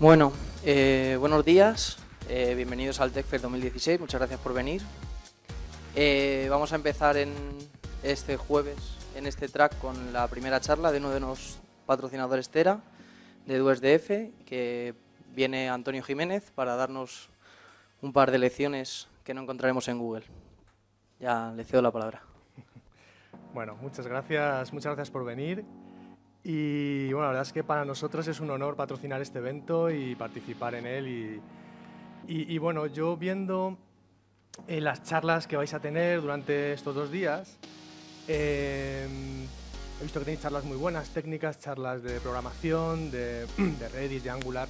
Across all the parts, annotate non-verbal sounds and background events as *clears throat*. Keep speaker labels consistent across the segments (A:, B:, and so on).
A: Bueno, eh, buenos días, eh, bienvenidos al TechFest 2016, muchas gracias por venir. Eh, vamos a empezar en este jueves, en este track, con la primera charla de uno de los patrocinadores Tera, de DuesDF, que viene Antonio Jiménez para darnos un par de lecciones que no encontraremos en Google. Ya le cedo la palabra. *laughs* Bueno, muchas gracias, muchas gracias por venir. Y bueno, la verdad es que para nosotros es un honor patrocinar este evento y participar en él. Y, bueno, yo viendo eh, las charlas que vais a tener durante estos dos días, em, he visto que tenéis charlas muy buenas, técnicas, charlas de programación, de, *clears throat* de Redis, de Angular.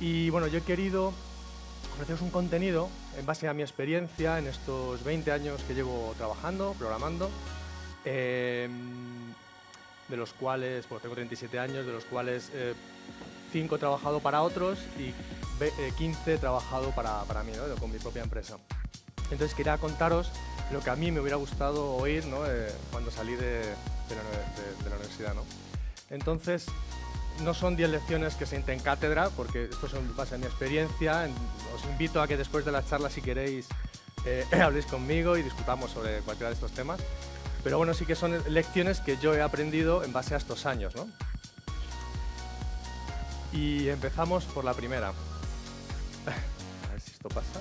A: Y bueno, yo he querido ofreceros un contenido en base a mi experiencia en estos 20 años que llevo trabajando, programando. Em, de los cuales, pues tengo 37 años, de los cuales 5 eh, he trabajado para otros y 15 eh, he trabajado para, mí, con mi propia empresa. Entonces quería contaros lo que a mí me hubiera gustado oír eh, cuando salí de, la, universidad. ¿no? Entonces, no son 10 lecciones que se en cátedra, porque esto es en base a mi experiencia. Os invito a que después de la charla, si queréis, *clears throat* habléis conmigo y discutamos sobre cualquiera de estos temas. Pero bueno, sí que son lecciones que yo he aprendido en base a estos años, ¿no? Y empezamos por la primera. *laughs* A ver si esto pasa.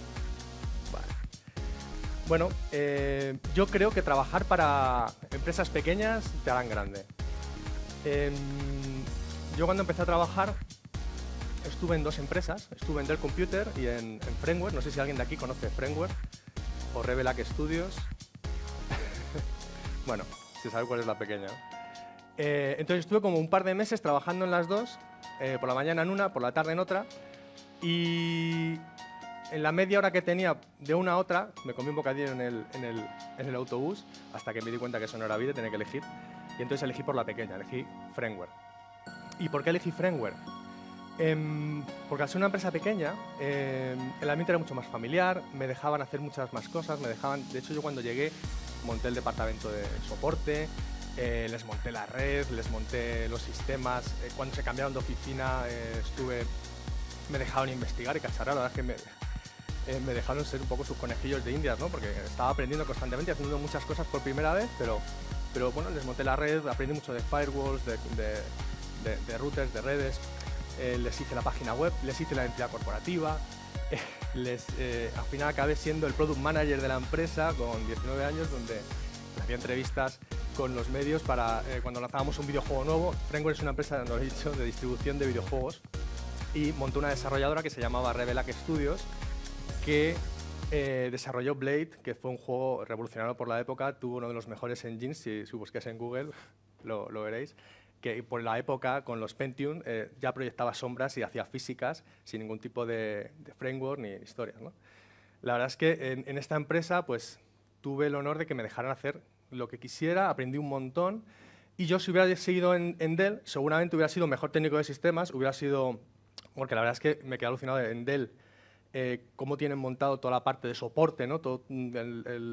A: Bueno, eh, yo creo que trabajar para empresas pequeñas te harán grande. Em, yo cuando empecé a trabajar estuve en dos empresas, estuve en Dell Computer y en, Framework, no sé si alguien de aquí conoce Framework o Revelac Studios, bueno, si sabe cuál es la pequeña. Eh, entonces estuve como un par de meses trabajando en las dos, eh, por la mañana en una, por la tarde en otra, y en la media hora que tenía de una a otra, me comí un bocadillo en el, en el, autobús, hasta que me di cuenta que eso no era vida tenía que elegir. Y entonces elegí por la pequeña, elegí Framework. ¿Y por qué elegí Framework? Em, porque al ser una empresa pequeña, em, el ambiente era mucho más familiar, me dejaban hacer muchas más cosas, me dejaban... De hecho, yo cuando llegué monté el departamento de soporte, eh, les monté la red, les monté los sistemas. Eh, cuando se cambiaron de oficina eh, estuve, me dejaron investigar y cacharrar, la verdad es que me, me, dejaron ser un poco sus conejillos de indias, ¿no? porque estaba aprendiendo constantemente, haciendo muchas cosas por primera vez, pero, pero bueno, les monté la red, aprendí mucho de firewalls, de, de routers, de redes, les hice la página web, les hice la identidad corporativa. *laughs* les, eh, al final acabé siendo el product manager de la empresa con 19 años, donde hacía entrevistas con los medios para eh, cuando lanzábamos un videojuego nuevo. Framework es una empresa, lo he de distribución de videojuegos y montó una desarrolladora que se llamaba Revelac Studios que eh, desarrolló Blade, que fue un juego revolucionario por la época, tuvo uno de los mejores engines, si, si buscáis en Google lo, lo veréis que por la época con los Pentium eh, ya proyectaba sombras y hacía físicas sin ningún tipo de, framework ni historias. ¿no? La verdad es que en, esta empresa pues, tuve el honor de que me dejaran hacer lo que quisiera, aprendí un montón y yo si hubiera seguido en, Dell seguramente hubiera sido mejor técnico de sistemas, hubiera sido, porque la verdad es que me quedé alucinado en Dell. Eh, cómo tienen montado toda la parte de soporte, ¿no? Mm,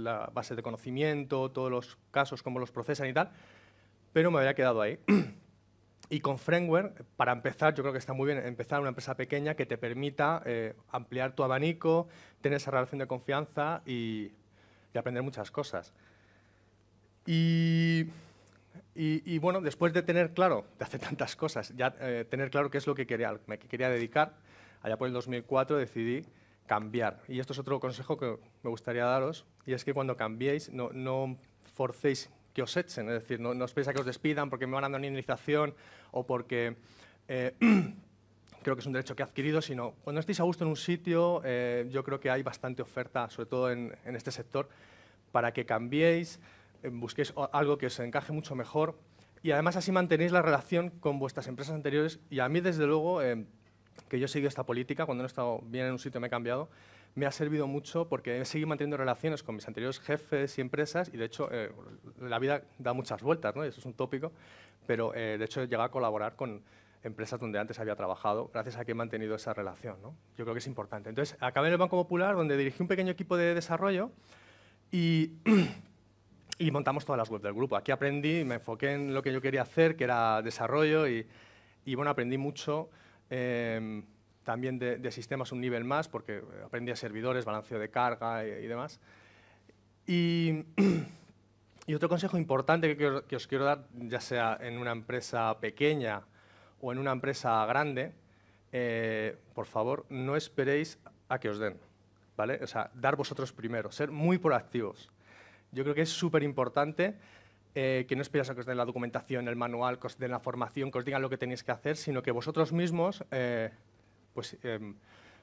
A: la base de conocimiento, todos los casos, cómo los procesan y tal pero me había quedado ahí. Y con Framework, para empezar, yo creo que está muy bien empezar una empresa pequeña que te permita eh, ampliar tu abanico, tener esa relación de confianza y, aprender muchas cosas. Y, bueno, después de tener claro, de hacer tantas cosas, ya eh, tener claro qué es lo que quería, me quería dedicar, allá por el 2004 decidí cambiar. Y esto es otro consejo que me gustaría daros, y es que cuando cambiéis no, no forcéis que os echen, es decir, no, os piensa a que os despidan porque me van a dar una indemnización o porque eh, *clears throat* creo que es un derecho que he adquirido, sino cuando estéis a gusto en un sitio, eh, yo creo que hay bastante oferta, sobre todo en, este sector, para que cambiéis, eh, busquéis algo que os encaje mucho mejor y además así mantenéis la relación con vuestras empresas anteriores y a mí, desde luego, que yo he seguido esta política, cuando no he estado bien en un sitio me he cambiado, me ha servido mucho porque he seguido manteniendo relaciones con mis anteriores jefes y empresas y de hecho eh, la vida da muchas vueltas, ¿no? Y eso es un tópico, pero eh, de hecho he llegado a colaborar con empresas donde antes había trabajado, gracias a que he mantenido esa relación. ¿no? Yo creo que es importante. Entonces, acabé en el Banco Popular, donde dirigí un pequeño equipo de desarrollo y, *clears throat* y montamos todas las webs del grupo. Aquí aprendí, me enfoqué en lo que yo quería hacer, que era desarrollo, y, y bueno, aprendí mucho. Em, también de, sistemas un nivel más, porque eh, aprendía servidores, balanceo de carga y, demás. *clears throat* Y, otro consejo importante que os, quiero dar, ya sea en una empresa pequeña o en una empresa grande, eh, por favor, no esperéis a que os den. ¿vale? O sea, dar vosotros primero, ser muy proactivos. Yo creo que es súper importante eh, que no esperéis a que os den la documentación, el manual, que os den la formación, que os digan lo que tenéis que hacer, sino que vosotros mismos pues, em,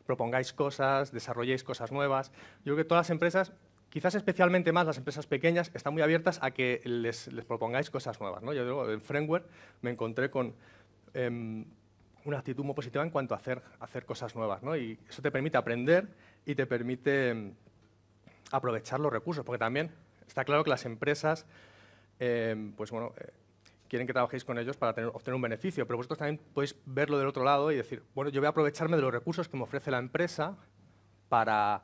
A: propongáis cosas, desarrolléis cosas nuevas. Yo creo que todas las empresas, quizás especialmente más las empresas pequeñas, están muy abiertas a que les, propongáis cosas nuevas. ¿no? Yo digo, en Framework me encontré con em, una actitud muy positiva en cuanto a hacer, hacer cosas nuevas. Y eso te permite aprender y te permite em, aprovechar los recursos, porque también está claro que las empresas, pues bueno, eh, quieren que trabajéis con ellos para tener, obtener un beneficio, pero vosotros también podéis verlo del otro lado y decir, bueno, yo voy a aprovecharme de los recursos que me ofrece la empresa para,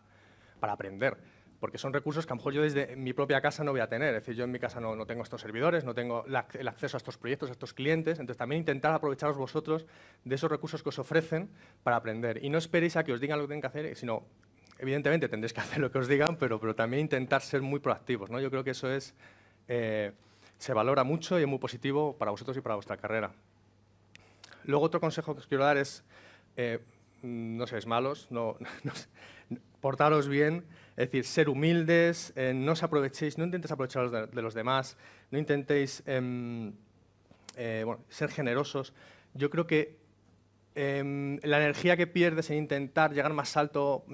A: para aprender, porque son recursos que a lo mejor yo desde mi propia casa no voy a tener, es decir, yo en mi casa no, no tengo estos servidores, no tengo el acceso a estos proyectos, a estos clientes, entonces también intentar aprovecharos vosotros de esos recursos que os ofrecen para aprender y no esperéis a que os digan lo que tienen que hacer, sino evidentemente tendréis que *laughs* hacer lo que os digan, pero, pero también intentar ser muy proactivos, ¿no? Yo creo que eso es... Eh, se valora mucho y es muy positivo para vosotros y para vuestra carrera. Luego otro consejo que os quiero dar es, eh, mm, no seáis malos, no, *laughs* portaros bien, es decir, ser humildes, eh, no os aprovechéis, no intentéis aprovecharos de, los demás, no intentéis em, eh, ser generosos. Yo creo que em, la energía que pierdes en intentar llegar más alto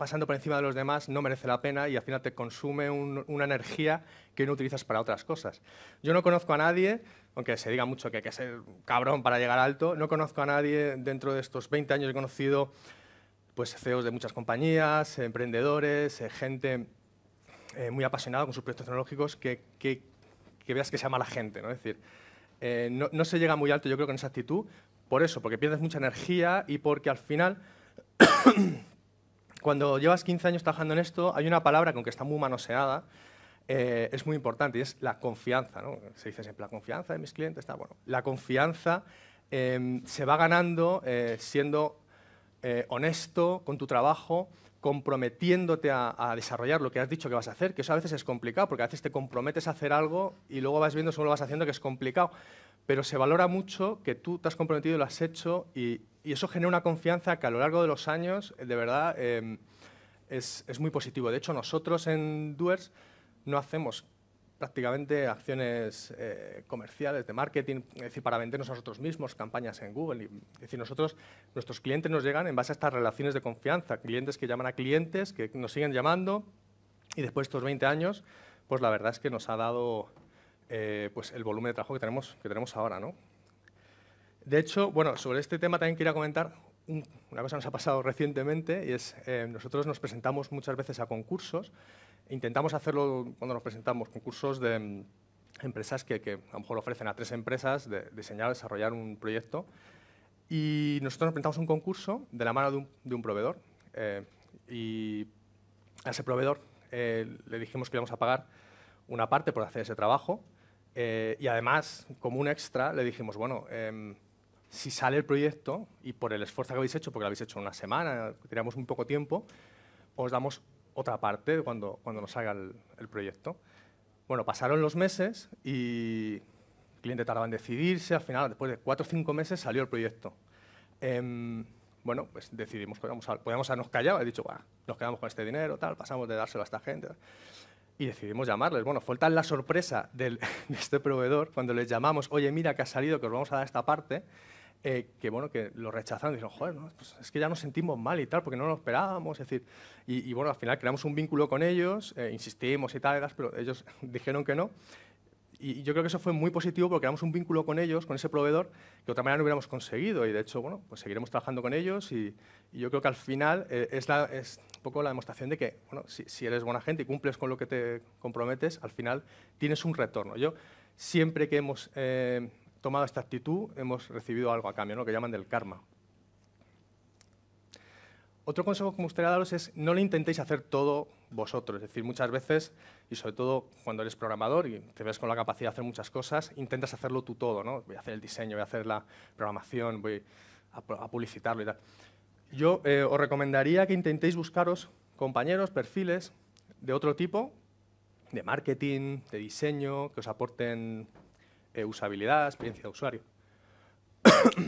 A: pasando por encima de los demás no merece la pena y al final te consume una energía que no utilizas para otras cosas. Yo no conozco a nadie, aunque se diga mucho que hay que ser cabrón para llegar alto, no conozco a nadie dentro de estos 20 años, he conocido pues, CEOs de muchas compañías, emprendedores, eh, gente eh, muy apasionada con sus proyectos tecnológicos que, veas que se llama la gente, ¿no? Es decir, eh, no, no, se llega muy alto, yo creo, con esa actitud, por eso, porque pierdes mucha energía y porque al final cuando llevas 15 años trabajando en esto, hay una palabra que aunque está muy manoseada, eh, es muy importante y es la confianza. Se dice siempre la confianza de mis clientes. Está, bueno, la confianza em, se va ganando eh, siendo eh, honesto con tu trabajo, comprometiéndote a, desarrollar lo que has dicho que vas a hacer, que eso a veces es complicado, porque a veces te comprometes a hacer algo y luego vas viendo solo lo vas haciendo que es complicado. Pero se valora mucho que tú te has comprometido, y lo has hecho y, y eso genera una confianza que a lo largo de los años, eh, de verdad, em, es, muy positivo. De hecho, nosotros en Doers no hacemos prácticamente acciones eh, comerciales, de marketing, es decir, para vendernos a nosotros mismos, campañas en Google. es decir, nosotros, nuestros clientes nos llegan en base a estas relaciones de confianza, clientes que llaman a clientes, que nos siguen llamando, y después de estos 20 años, pues la verdad es que nos ha dado eh, pues el volumen de trabajo que tenemos, que tenemos ahora, ¿no? De hecho, bueno, sobre este tema también quería comentar una cosa que nos ha pasado recientemente y es eh, nosotros nos presentamos muchas veces a concursos, intentamos hacerlo cuando nos presentamos, concursos de mm, empresas que, a lo mejor ofrecen a tres empresas de diseñar, desarrollar un proyecto y nosotros nos presentamos un concurso de la mano de un, proveedor eh, y a ese proveedor eh, le dijimos que íbamos a pagar una parte por hacer ese trabajo y además como un extra le dijimos, bueno, em, si sale el proyecto y por el esfuerzo que habéis hecho, porque lo habéis hecho en una semana, teníamos un poco tiempo, os damos otra parte cuando, cuando nos salga el, proyecto. Bueno, pasaron los meses y el cliente tardaba en decidirse, al final, después de cuatro o cinco meses, salió el proyecto. Em, bueno, pues decidimos, podíamos, podíamos habernos callado, he dicho, nos quedamos con este dinero, tal, pasamos de dárselo a esta gente. Y decidimos llamarles. Bueno, fue tal la sorpresa *laughs* de este proveedor cuando les llamamos, oye, mira que ha salido, que os vamos a dar esta parte. Eh, que bueno, que lo rechazaron, dijeron, joder, no, pues es que ya nos sentimos mal y tal, porque no lo esperábamos, es decir, y, bueno, al final creamos un vínculo con ellos, eh, insistimos y tal, pero ellos *laughs* dijeron que no, y yo creo que eso fue muy positivo porque creamos un vínculo con ellos, con ese proveedor, que de otra manera no hubiéramos conseguido, y de hecho, bueno, pues seguiremos trabajando con ellos, y, yo creo que al final eh, es, es, un poco la demostración de que, bueno, si, eres buena gente y cumples con lo que te comprometes, al final tienes un retorno. Yo siempre que hemos tomado esta actitud, hemos recibido algo a cambio, lo que llaman del karma. Otro consejo que me gustaría daros es no lo intentéis hacer todo vosotros. Es decir, muchas veces, y sobre todo cuando eres programador y te ves con la capacidad de hacer muchas cosas, intentas hacerlo tú todo, ¿no? Voy a hacer el diseño, voy a hacer la programación, voy a, publicitarlo y tal. Yo eh, os recomendaría que intentéis buscaros compañeros, perfiles de otro tipo, de marketing, de diseño, que os aporten eh, usabilidad, experiencia de usuario. *coughs*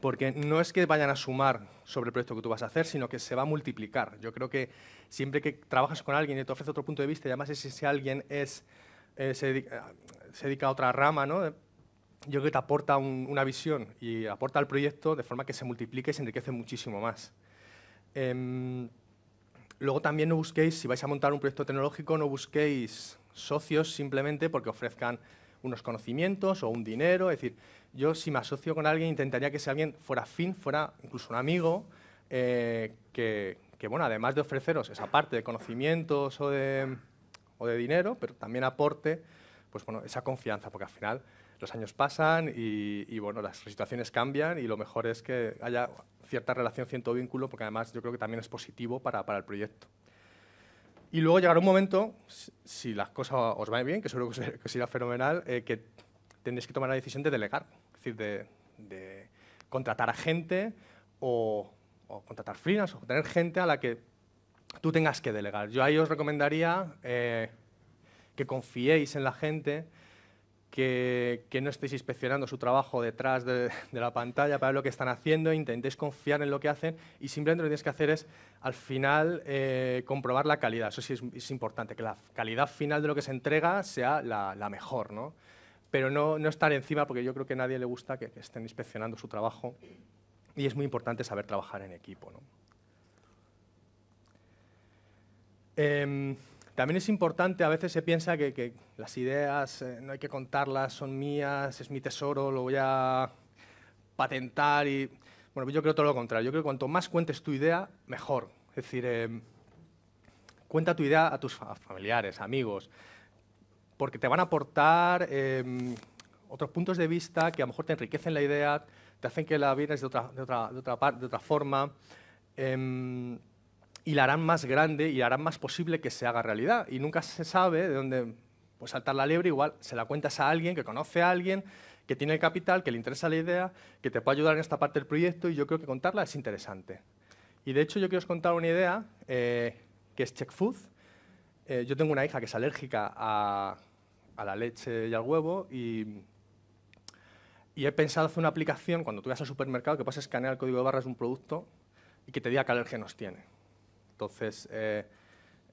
A: Porque no es que vayan a sumar sobre el proyecto que tú vas a hacer, sino que se va a multiplicar. Yo creo que siempre que trabajas con alguien y te ofrece otro punto de vista, y además si alguien es, eh, ah, se, dedica, a otra rama, eh, yo creo que te aporta una visión y aporta al proyecto de forma que se multiplique y se enriquece muchísimo más. Em, Luego también no busquéis, si vais a montar un proyecto tecnológico, no busquéis socios simplemente porque ofrezcan unos conocimientos o un dinero. Es decir, yo si me asocio con alguien intentaría que si alguien fuera fin, fuera incluso un amigo, eh, que, bueno, además de ofreceros esa parte de conocimientos o de, o de dinero, pero también aporte pues, bueno, esa confianza, porque al final los años pasan y, bueno, las situaciones cambian y lo mejor es que haya cierta relación, cierto vínculo, porque además yo creo que también es positivo para, el proyecto. Y luego llegará un momento, si las cosas os van bien, que seguro que será fenomenal, eh, que tendréis que tomar la decisión de delegar, es decir, de, contratar a gente o, contratar freelance o tener gente a la que tú tengas que delegar. Yo ahí os recomendaría eh, que confiéis en la gente, que, no estéis inspeccionando su trabajo detrás de, la pantalla para ver lo que están haciendo, intentéis confiar en lo que hacen y simplemente lo que tienes que hacer es al final eh, comprobar la calidad. Eso sí es, importante, que la calidad final de lo que se entrega sea la, mejor, ¿no? Pero no, estar encima, porque yo creo que a nadie le gusta que, estén inspeccionando su trabajo y es muy importante saber trabajar en equipo. ¿no? Em, también es importante, a veces se piensa que las ideas eh, no hay que contarlas, son mías, es mi tesoro, lo voy a patentar y... Bueno, yo creo todo lo contrario. Yo creo que cuanto más cuentes tu idea, mejor. Es decir, eh, cuenta tu idea a tus familiares, amigos, porque te van a aportar eh, otros puntos de vista que a lo mejor te enriquecen la idea, te hacen que la vienes de otra, de otra, de otra, de otra forma em, y la harán más grande y la harán más posible que se haga realidad. Y nunca se sabe de dónde pues saltar la liebre, igual se la cuentas a alguien que conoce a alguien, que tiene el capital, que le interesa la idea, que te puede ayudar en esta parte del proyecto y yo creo que contarla es interesante. Y de hecho yo quiero os contar una idea eh, que es Check Food. Eh, yo tengo una hija que es alérgica a, la leche y al huevo y, he pensado hacer una aplicación cuando tú vas al supermercado que puedas escanear el código de barras de un producto y que te diga qué nos tiene. Entonces, eh,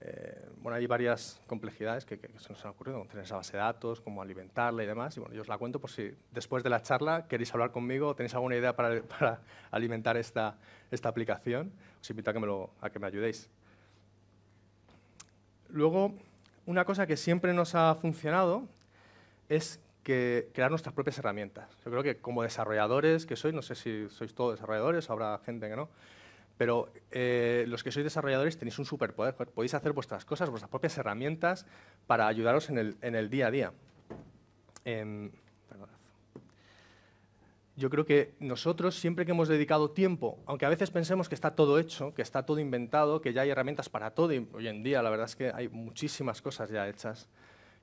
A: eh, bueno, hay varias complejidades que, se nos han ocurrido, con tener esa base de datos, cómo alimentarla y demás. Y bueno, yo os la cuento por si después de la charla queréis hablar conmigo o tenéis alguna idea para, *laughs* alimentar esta, esta, aplicación. Os invito a que, me a que me ayudéis. Luego, una cosa que siempre nos ha funcionado es que crear nuestras propias herramientas. Yo creo que como desarrolladores que sois, no sé si sois todos desarrolladores, habrá gente que no, pero eh, los que sois desarrolladores tenéis un superpoder, podéis hacer vuestras cosas, vuestras propias herramientas para ayudaros en el, día a día. Em, yo creo que nosotros, siempre que hemos dedicado tiempo, aunque a veces pensemos que está todo hecho, que está todo inventado, que ya hay herramientas para todo, y hoy en día la verdad es que hay muchísimas cosas ya hechas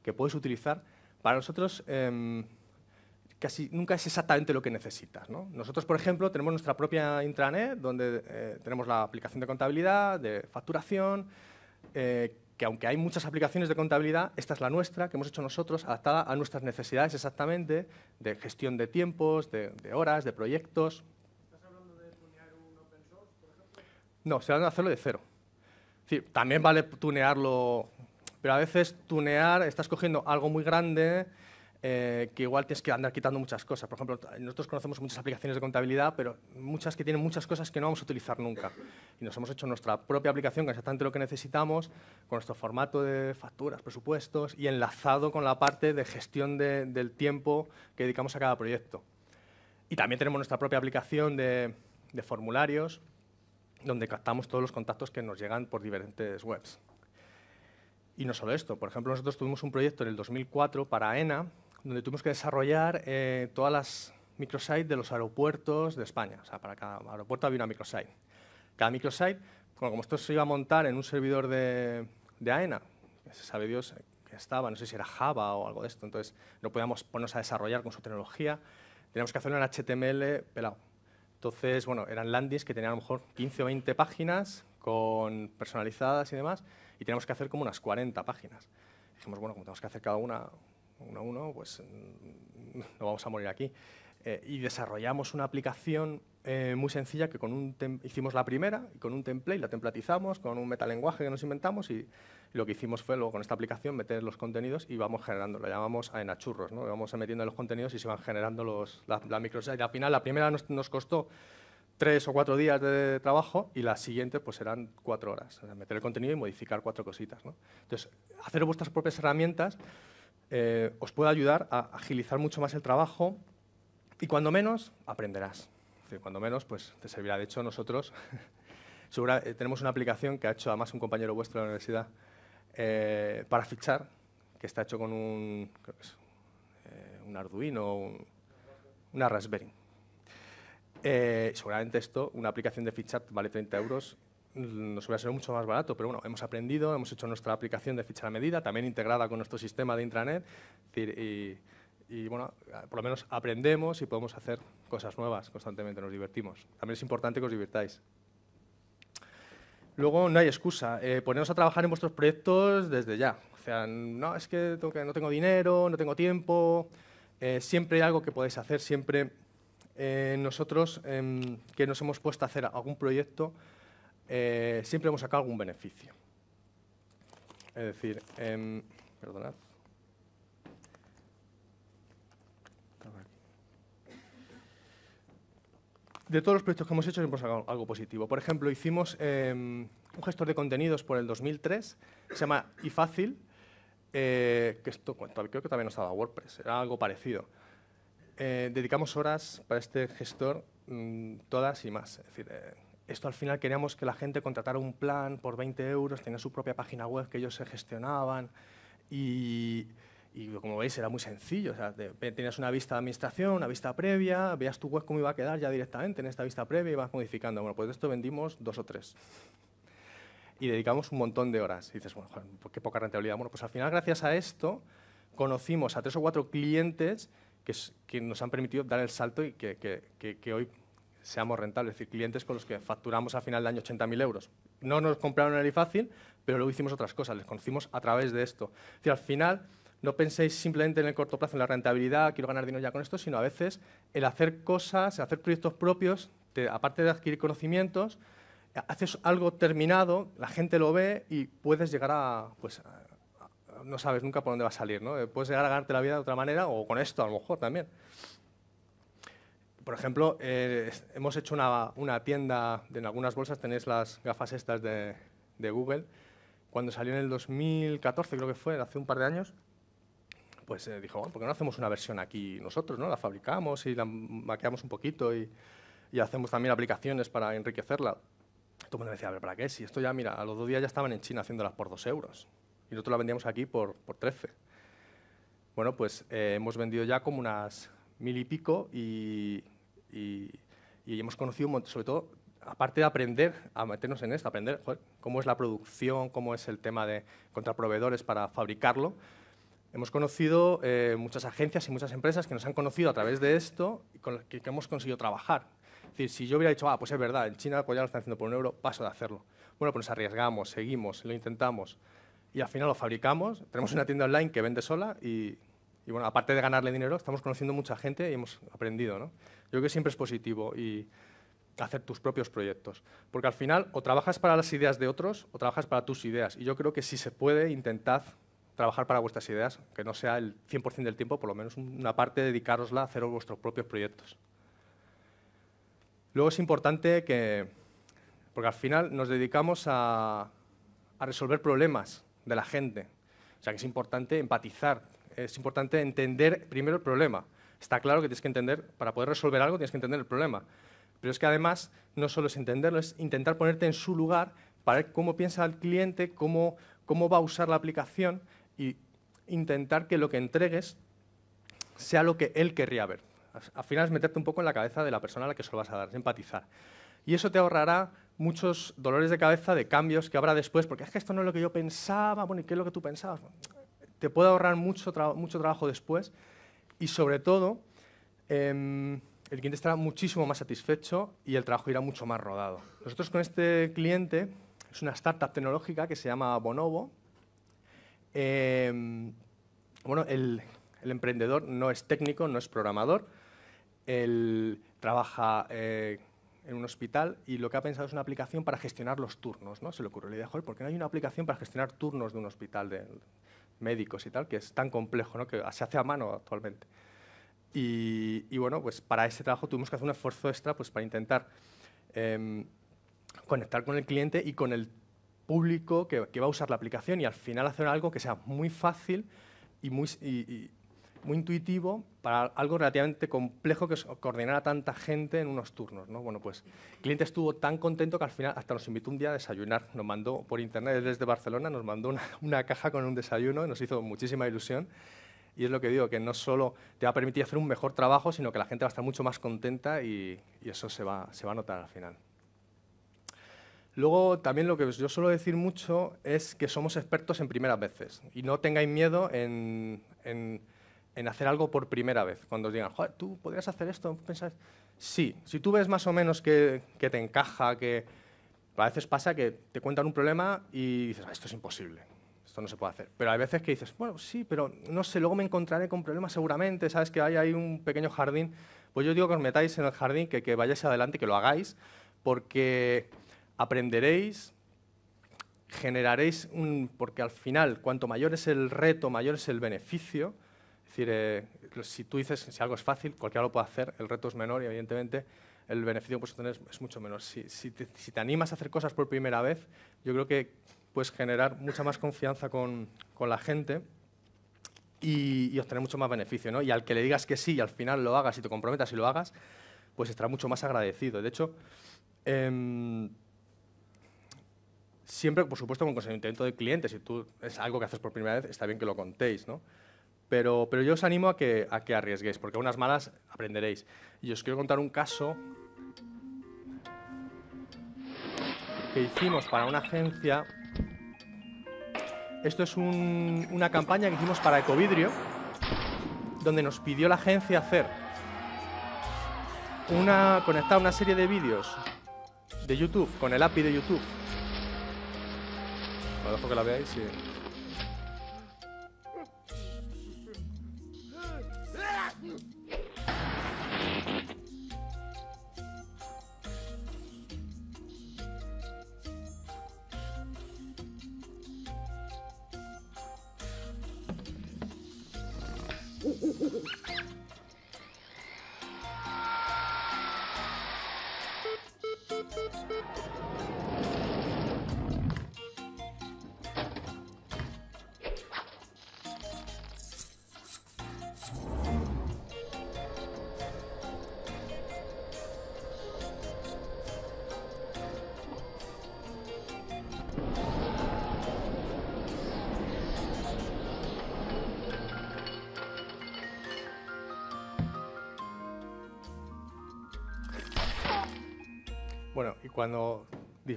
A: que podéis utilizar, para nosotros... Em, casi nunca es exactamente lo que necesitas. Nosotros, por ejemplo, tenemos nuestra propia intranet, donde eh, tenemos la aplicación de contabilidad, de facturación, eh, que aunque hay muchas aplicaciones de contabilidad, esta es la nuestra, que hemos hecho nosotros, adaptada a nuestras necesidades exactamente, de gestión de tiempos, de, horas, de proyectos. ¿Estás hablando de tunear un open No, se van a hacerlo de cero. también vale tunearlo, pero a veces tunear, estás cogiendo algo muy grande eh, que igual tienes que andar quitando muchas cosas. Por ejemplo, nosotros conocemos muchas aplicaciones de contabilidad, pero muchas que tienen muchas cosas que no vamos a utilizar nunca. Y nos hemos hecho nuestra propia aplicación, que es exactamente lo que necesitamos, con nuestro formato de facturas, presupuestos y enlazado con la parte de gestión del tiempo que dedicamos a cada proyecto. Y también tenemos nuestra propia aplicación de, de formularios, donde captamos todos los contactos que nos llegan por diferentes webs. Y no solo esto, por ejemplo, nosotros tuvimos un proyecto en el 2004 para ENA, donde tuvimos que desarrollar eh, todas las microsites de los aeropuertos de España. O sea, para cada aeropuerto había una microsite. Cada microsite, bueno, como esto se iba a montar en un servidor de, de AENA, que se sabe Dios que estaba, no sé si era Java o algo de esto, entonces no podíamos ponernos a desarrollar con su tecnología, teníamos que hacerlo en HTML pelado. Entonces, bueno, eran landings que tenían a lo mejor 15 o 20 páginas con personalizadas y demás, y teníamos que hacer como unas 40 páginas. Dijimos, bueno, como tenemos que hacer cada una uno a uno, pues mm, *laughs* no vamos a morir aquí. Eh, y desarrollamos una aplicación eh, muy sencilla que con un hicimos la primera con un template la templatizamos con un metalenguaje que nos inventamos y, lo que hicimos fue luego con esta aplicación meter los contenidos y vamos generando, lo llamamos enachurros, ¿no? vamos metiendo los contenidos y se van generando la, la y al final la primera nos, costó tres o cuatro días de trabajo y la siguiente pues serán cuatro horas, meter el contenido y modificar cuatro cositas. Entonces, hacer vuestras propias herramientas eh, os puede ayudar a agilizar mucho más el trabajo y cuando menos, aprenderás. cuando menos, pues te servirá. De hecho, nosotros *laughs* eh, tenemos una aplicación que ha hecho además un compañero vuestro de la universidad eh, para fichar, que está hecho con un, un Arduino, una Raspberry. seguramente esto, una aplicación de fichar vale 30 euros nos hubiera sido mucho más barato, pero bueno, hemos aprendido, hemos hecho nuestra aplicación de ficha a medida, también integrada con nuestro sistema de intranet, y, bueno, por lo menos aprendemos y podemos hacer cosas nuevas constantemente, nos divertimos. También es importante que os divirtáis. Luego, no hay excusa, eh, poneros a trabajar en vuestros proyectos desde ya. O sea, no, es que, no tengo dinero, no tengo tiempo, eh, siempre hay algo que podéis hacer, siempre eh, nosotros em, que nos hemos puesto a hacer algún proyecto, eh, siempre hemos sacado algún beneficio. Es decir, em, perdonad. De todos los proyectos que hemos hecho hemos sacado algo positivo. Por ejemplo, hicimos em, un gestor de contenidos por el 2003, se llama iFácil, eh, que esto creo que también nos daba WordPress, era algo parecido. Eh, dedicamos horas para este gestor, mm, todas y más. Es decir, esto al final queríamos que la gente contratara un plan por 20 euros, tenía su propia página web que ellos se gestionaban y, como veis era muy sencillo. tenías una vista de administración, una vista previa, veías tu web cómo iba a quedar ya directamente en esta vista previa y vas modificando. Bueno, pues de esto vendimos dos o tres. Y dedicamos un montón de horas. Y dices, bueno, qué poca rentabilidad. Bueno, pues al final gracias a esto conocimos a tres o cuatro clientes que, nos han permitido dar el salto y que, que hoy seamos rentables, es decir, clientes con los que facturamos al final de año 80.000 euros. No nos compraron el fácil, pero luego hicimos otras cosas, les conocimos a través de esto. Es decir, al final no penséis simplemente en el corto plazo, en la rentabilidad, quiero ganar dinero ya con esto, sino a veces el hacer cosas, el hacer proyectos propios, aparte de adquirir conocimientos, haces algo terminado, la gente lo ve y puedes llegar a, pues, no sabes nunca por dónde va a salir, ¿no? Puedes llegar a ganarte la vida de otra manera o con esto a lo mejor también por ejemplo, eh, hemos hecho una, tienda, en algunas bolsas tenéis las gafas estas de, Google. Cuando salió en el 2014, creo que fue, hace un par de años, pues eh, dijo, bueno, ¿por qué no hacemos una versión aquí nosotros? ¿no? La fabricamos y la maqueamos un poquito y, hacemos también aplicaciones para enriquecerla. Todo el mundo decía, a ver, ¿para qué? Si esto ya, mira, a los dos días ya estaban en China haciéndolas por dos euros y nosotros la vendíamos aquí por, por 13. Bueno, pues eh, hemos vendido ya como unas mil y pico y y, hemos conocido, sobre todo, aparte de aprender a meternos en esto, aprender cómo es la producción, cómo es el tema de contraproveedores para fabricarlo, hemos conocido eh, muchas agencias y muchas empresas que nos han conocido a través de esto y con las que, hemos conseguido trabajar. Es decir, si yo hubiera dicho, ah, pues es verdad, en China pues ya lo están haciendo por un euro, paso de hacerlo. Bueno, pues nos arriesgamos, seguimos, lo intentamos y al final lo fabricamos. Tenemos una tienda online que vende sola y y bueno, aparte de ganarle dinero, estamos conociendo mucha gente y hemos aprendido. ¿no? Yo creo que siempre es positivo y hacer tus propios proyectos. Porque al final o trabajas para las ideas de otros o trabajas para tus ideas. Y yo creo que si se puede, intentad trabajar para vuestras ideas, que no sea el 100% del tiempo, por lo menos una parte dedicarosla a hacer vuestros propios proyectos. Luego es importante que, porque al final nos dedicamos a, a resolver problemas de la gente. O sea que es importante empatizar es importante entender primero el problema. Está claro que tienes que entender, para poder resolver algo tienes que entender el problema. Pero es que además no solo es entenderlo, es intentar ponerte en su lugar para ver cómo piensa el cliente, cómo, cómo va a usar la aplicación y intentar que lo que entregues sea lo que él querría ver. Al final es meterte un poco en la cabeza de la persona a la que solo vas a dar, empatizar. Y eso te ahorrará muchos dolores de cabeza de cambios que habrá después, porque es que esto no es lo que yo pensaba, bueno, ¿y qué es lo que tú pensabas? te puede ahorrar mucho, mucho trabajo después y sobre todo em, el cliente estará muchísimo más satisfecho y el trabajo irá mucho más rodado. Nosotros con este cliente, es una startup tecnológica que se llama Bonobo, em, bueno, el, emprendedor no es técnico, no es programador, él trabaja... Eh, en un hospital y lo que ha pensado es una aplicación para gestionar los turnos, ¿no? Se le ocurrió la idea, joder, ¿por qué no hay una aplicación para gestionar turnos de un hospital de, médicos y tal, que es tan complejo, ¿no? que se hace a mano actualmente. Y, bueno, pues para ese trabajo tuvimos que hacer un esfuerzo extra pues para intentar em, conectar con el cliente y con el público que, va a usar la aplicación y al final hacer algo que sea muy fácil y, muy, muy intuitivo para algo relativamente complejo que es coordinar a tanta gente en unos turnos. ¿no? Bueno, pues el cliente estuvo tan contento que al final hasta nos invitó un día a desayunar. Nos mandó por internet desde Barcelona, nos mandó una, caja con un desayuno y nos hizo muchísima ilusión. Y es lo que digo, que no solo te va a permitir hacer un mejor trabajo, sino que la gente va a estar mucho más contenta y, eso se va, se va a notar al final. Luego, también lo que yo suelo decir mucho es que somos expertos en primeras veces y no tengáis miedo en en hacer algo por primera vez. Cuando os digan, tú podrías hacer esto, sí, si tú ves más o menos que, te encaja, que a veces pasa que te cuentan un problema y dices, ah, esto es imposible, esto no se puede hacer. Pero hay veces que dices, bueno, sí, pero no sé, luego me encontraré con problemas seguramente, sabes que hay un pequeño jardín. Pues yo digo que os metáis en el jardín, que, que vayáis adelante, que lo hagáis, porque aprenderéis, generaréis un... porque al final, cuanto mayor es el reto, mayor es el beneficio, es decir, eh, si tú dices si algo es fácil, cualquiera lo puede hacer, el reto es menor y evidentemente el beneficio que puedes tener es, mucho menor. Si, si, te, si, te, animas a hacer cosas por primera vez, yo creo que puedes generar mucha más confianza con, con la gente y, obtener mucho más beneficio. ¿no? Y al que le digas que sí y al final lo hagas y te comprometas y lo hagas, pues estará mucho más agradecido. De hecho, em, siempre, por supuesto, con consentimiento de clientes. Si tú es algo que haces por primera vez, está bien que lo contéis. ¿no? Pero, yo os animo a que, a que arriesguéis, porque a unas malas aprenderéis. Y os quiero contar un caso que hicimos para una agencia. Esto es una campaña que hicimos para Ecovidrio, donde nos pidió la agencia hacer una, conectar una serie de vídeos de YouTube con el API de YouTube. Lo dejo que la veáis sí... Ha, ha, ha, ha.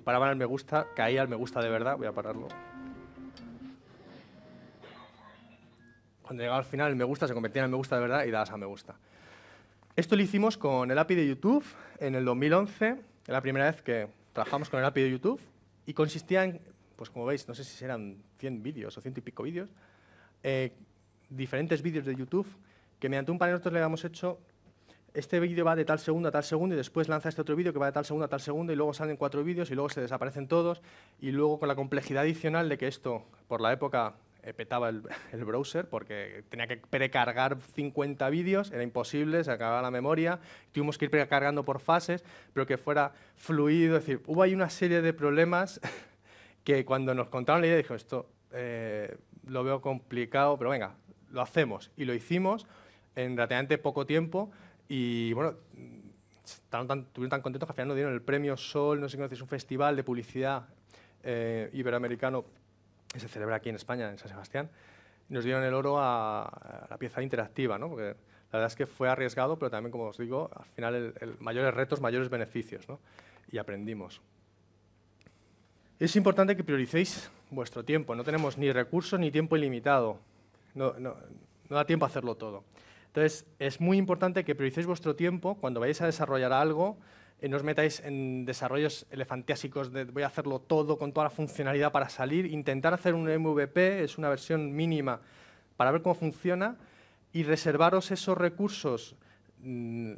A: Para al me gusta, caía al me gusta de verdad. Voy a pararlo. Cuando llegaba al final el me gusta, se convertía en el me gusta de verdad y dabas a me gusta. Esto lo hicimos con el API de YouTube en el 2011, la primera vez que trabajamos con el API de YouTube, y consistía en, pues como veis, no sé si eran 100 vídeos o 100 y pico vídeos, eh, diferentes vídeos de YouTube que mediante un panel nosotros le habíamos hecho este vídeo va de tal segundo a tal segundo y después lanza este otro vídeo que va de tal segundo a tal segundo y luego salen cuatro vídeos y luego se desaparecen todos y luego con la complejidad adicional de que esto, por la época, eh, petaba el, *laughs* el, browser porque tenía que precargar 50 vídeos, era imposible, se acababa la memoria, tuvimos que ir precargando por fases, pero que fuera fluido, es decir, hubo ahí una serie de problemas *laughs* que cuando nos contaron la idea dijo, esto eh, lo veo complicado, pero venga, lo hacemos. Y lo hicimos en relativamente poco tiempo y bueno, estaban tan, estuvieron tan contentos que al final nos dieron el premio Sol, no sé si es un festival de publicidad eh, iberoamericano que se celebra aquí en España, en San Sebastián. Nos dieron el oro a, la pieza interactiva, ¿no? Porque la verdad es que fue arriesgado, pero también, como os digo, al final mayores retos, mayores beneficios, ¿no? Y aprendimos. Es importante que prioricéis vuestro tiempo. No tenemos ni recursos ni tiempo ilimitado. No, no, no da tiempo a hacerlo todo. Entonces, es muy importante que prioricéis vuestro tiempo cuando vayáis a desarrollar algo, eh, no os metáis en desarrollos elefantiásicos de voy a hacerlo todo con toda la funcionalidad para salir, intentar hacer un MVP, es una versión mínima para ver cómo funciona y reservaros esos recursos, mm,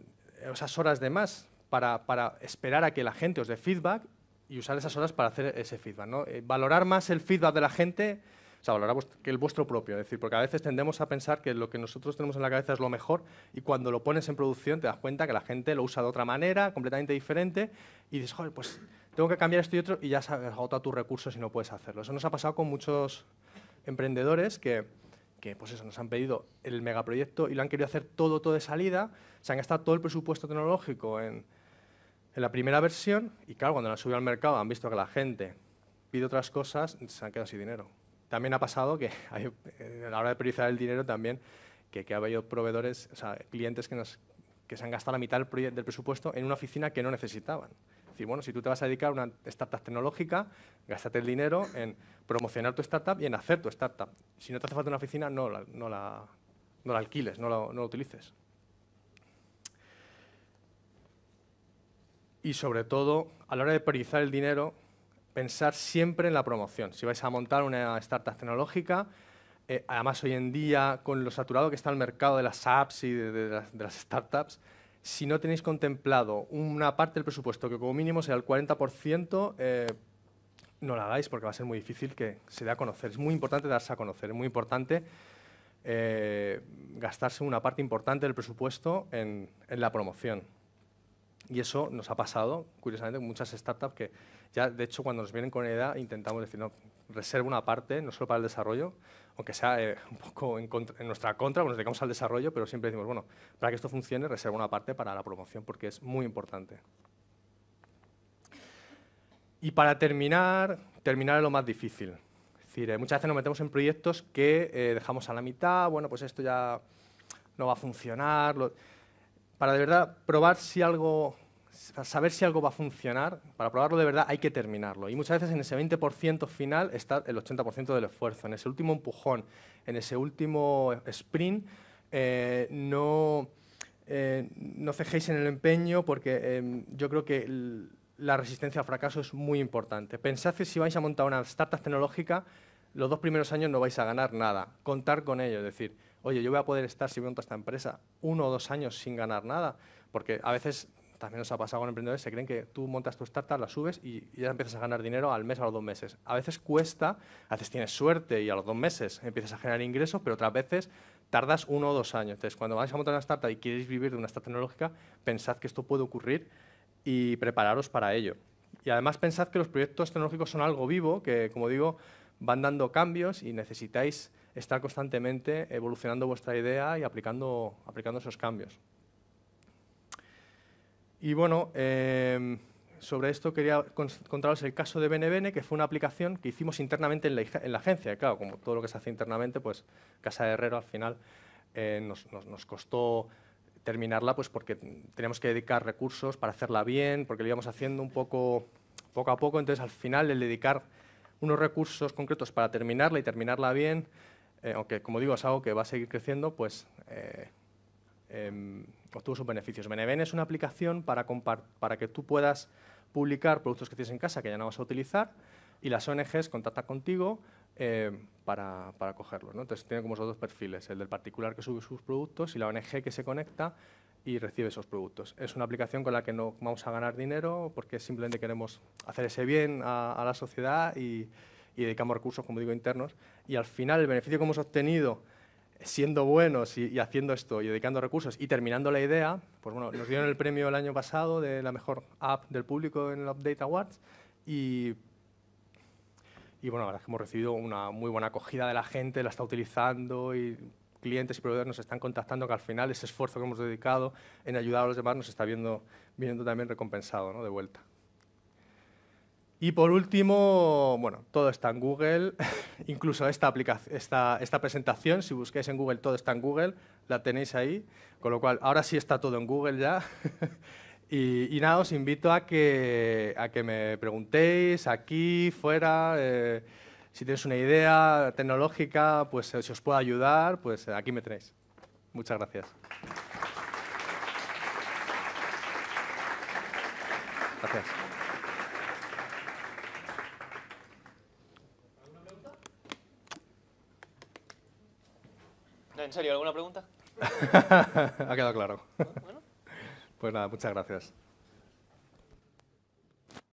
A: esas horas de más, para, esperar a que la gente os dé feedback y usar esas horas para hacer ese feedback. Eh, valorar más el feedback de la gente o sea, valorar que el vuestro propio. Es decir, porque a veces tendemos a pensar que lo que nosotros tenemos en la cabeza es lo mejor y cuando lo pones en producción te das cuenta que la gente lo usa de otra manera, completamente diferente, y dices, joder, pues tengo que cambiar esto y otro y ya has agotado tus recursos y no puedes hacerlo. Eso nos ha pasado con muchos emprendedores que, pues eso, nos han pedido el megaproyecto y lo han querido hacer todo, todo de salida, se han gastado todo el presupuesto tecnológico en, la primera versión y claro, cuando lo han subido al mercado han visto que la gente pide otras cosas, se han quedado sin dinero también ha pasado que *laughs* eh, a la hora de priorizar el dinero también, que, ha habido proveedores, o sea, clientes que, se han gastado la mitad del, presupuesto en una oficina que no necesitaban. Es decir, bueno, si tú te vas a dedicar a una startup tecnológica, gástate el dinero en promocionar tu startup y en hacer tu startup. Si no te hace falta una oficina, no la, alquiles, no la, no la utilices. Y sobre todo, a la hora de priorizar el dinero, pensar siempre en la promoción. Si vais a montar una startup tecnológica, eh, además hoy en día, con lo saturado que está el mercado de las apps y de, las, startups, si no tenéis contemplado una parte del presupuesto que como mínimo sea el 40%, eh, no la hagáis porque va a ser muy difícil que se dé a conocer. Es muy importante darse a conocer, es muy importante eh, gastarse una parte importante del presupuesto en, en la promoción. Y eso nos ha pasado, curiosamente, con muchas startups que ya, de hecho, cuando nos vienen con edad, intentamos decir, no, reserva una parte, no solo para el desarrollo, aunque sea eh, *laughs* un poco en, nuestra contra, nos dedicamos al desarrollo, pero siempre decimos, bueno, para que esto funcione, reserva una parte para la promoción, porque es muy importante. Y para terminar, terminar es lo más difícil. Es decir, eh, muchas veces nos metemos en proyectos que eh, dejamos a la mitad, bueno, pues esto ya no va a funcionar. Para de verdad probar si algo saber si algo va a funcionar, para probarlo de verdad hay que terminarlo. Y muchas veces en ese 20% final está el 80% del esfuerzo. En ese último empujón, en ese último sprint, eh, no, eh, no cejéis en el empeño porque em, yo creo que la resistencia al fracaso es muy importante. Pensad que si vais a montar una startup tecnológica, los dos primeros años no vais a ganar nada. Contar con ello, es decir, oye, yo voy a poder estar, si monto esta empresa, uno o dos años sin ganar nada, porque a veces también nos ha pasado con emprendedores, se creen que tú montas tu startup, la subes y, ya empiezas a ganar dinero al mes, a los dos meses. A veces cuesta, a veces tienes suerte y a los dos meses empiezas a generar ingresos, pero otras veces tardas uno o dos años. Entonces, cuando vais a montar una startup y queréis vivir de una startup tecnológica, pensad que esto puede ocurrir y prepararos para ello. Y además pensad que los proyectos tecnológicos son algo vivo, que como digo, van dando cambios y necesitáis estar constantemente evolucionando vuestra idea y aplicando esos cambios. Y bueno, em, sobre esto quería contaros el caso de BNBN, que fue una aplicación que hicimos internamente en la, agencia. claro, como todo lo que se hace internamente, pues Casa de Herrero al final eh, nos, costó terminarla pues porque teníamos que dedicar recursos para hacerla bien, porque lo íbamos haciendo un poco, poco a poco. Entonces, al final, el dedicar unos recursos concretos para terminarla y terminarla bien, eh, aunque como digo, es algo que va a seguir creciendo, pues eh, em, obtuvo pues, sus beneficios. Beneven es una aplicación para, para que tú puedas publicar productos que tienes en casa que ya no vas a utilizar y las ONGs contactan contigo eh, para, cogerlos. ¿no? Entonces tiene como esos dos perfiles, el del particular que sube sus productos y la ONG que se conecta y recibe esos productos. Es una aplicación con la que no vamos a ganar dinero porque simplemente queremos hacer ese bien a, la sociedad y, y dedicamos recursos, como digo, internos. Y al final el beneficio que hemos obtenido siendo buenos y, haciendo esto y dedicando recursos y terminando la idea, pues bueno, nos dieron el premio el año pasado de la mejor app del público en el Update Awards y, y bueno, la verdad es que hemos recibido una muy buena acogida de la gente, la está utilizando y clientes y proveedores nos están contactando que al final ese esfuerzo que hemos dedicado en ayudar a los demás nos está viendo, viendo también recompensado ¿no? de vuelta. Y por último, bueno, todo está en Google, *laughs* incluso esta, esta, esta presentación, si busquéis en Google, todo está en Google, la tenéis ahí, con lo cual ahora sí está todo en Google ya. *laughs* y, nada, os invito a que, a que me preguntéis aquí, fuera, eh, si tenéis una idea tecnológica, pues eh, si os puedo ayudar, pues eh, aquí me tenéis. Muchas gracias. Gracias. ¿alguna pregunta? *laughs* ha quedado claro. Bueno. Pues nada, muchas gracias.